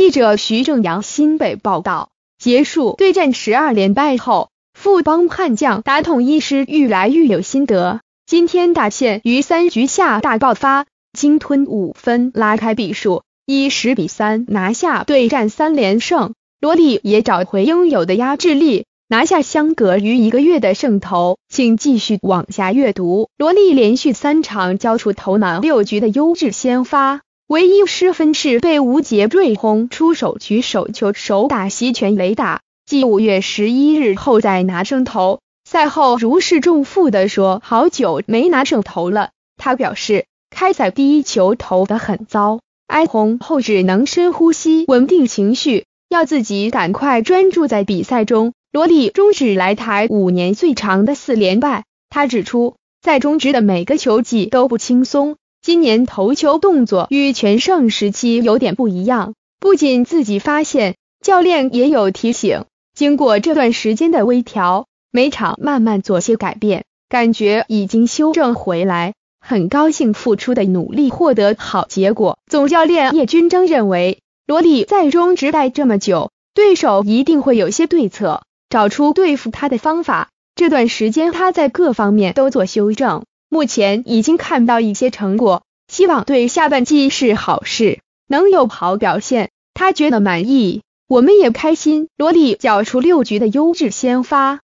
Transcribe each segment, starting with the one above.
记者徐正阳新北报道：结束对战十二连败后，富帮悍将打统一师愈来愈有心得。今天大线于三局下大爆发，精吞五分拉开比数，以十比三拿下对战三连胜。萝莉也找回应有的压制力，拿下相隔于一个月的胜投。请继续往下阅读。萝莉连续三场交出头脑六局的优质先发。唯一失分是被吴杰瑞轰出手，举手球手打席拳雷打。继五月十一日后再拿胜投，赛后如释重负的说：“好久没拿胜投了。”他表示，开赛第一球投的很糟，挨轰后只能深呼吸稳定情绪，要自己赶快专注在比赛中。罗丽终止来台五年最长的四连败，他指出，在中职的每个球季都不轻松。今年投球动作与全盛时期有点不一样，不仅自己发现，教练也有提醒。经过这段时间的微调，每场慢慢做些改变，感觉已经修正回来。很高兴付出的努力获得好结果。总教练叶军征认为，罗莉在中职待这么久，对手一定会有些对策，找出对付他的方法。这段时间他在各方面都做修正。目前已经看到一些成果，希望对下半季是好事，能有好表现。他觉得满意，我们也开心。罗莉搅出六局的优质先发，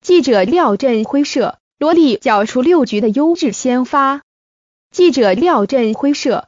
记者廖振辉摄。罗莉搅出六局的优质先发，记者廖振辉摄。